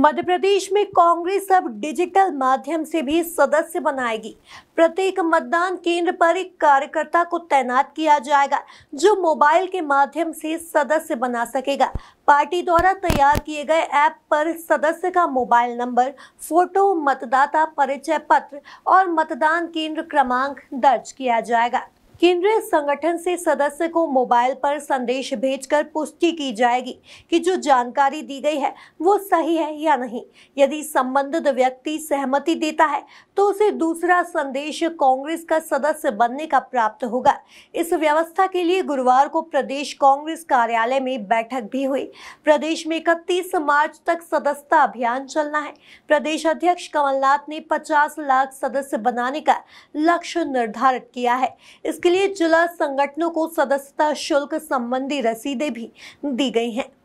मध्य प्रदेश में कांग्रेस अब डिजिटल माध्यम से भी सदस्य बनाएगी प्रत्येक मतदान केंद्र पर एक कार्यकर्ता को तैनात किया जाएगा जो मोबाइल के माध्यम से सदस्य बना सकेगा पार्टी द्वारा तैयार किए गए ऐप पर सदस्य का मोबाइल नंबर फोटो मतदाता परिचय पत्र और मतदान केंद्र क्रमांक दर्ज किया जाएगा केंद्रीय संगठन से सदस्य को मोबाइल पर संदेश भेजकर पुष्टि की जाएगी कि जो जानकारी दी गई है वो सही है या नहीं यदि संबंधित व्यक्ति सहमति देता है तो उसे दूसरा संदेश कांग्रेस का सदस्य बनने का प्राप्त होगा इस व्यवस्था के लिए गुरुवार को प्रदेश कांग्रेस कार्यालय में बैठक भी हुई प्रदेश में इकतीस मार्च तक सदस्यता अभियान चलना है प्रदेश अध्यक्ष कमलनाथ ने पचास लाख सदस्य बनाने का लक्ष्य निर्धारित किया है इसके इसके लिए जिला संगठनों को सदस्यता शुल्क संबंधी रसीदें भी दी गई हैं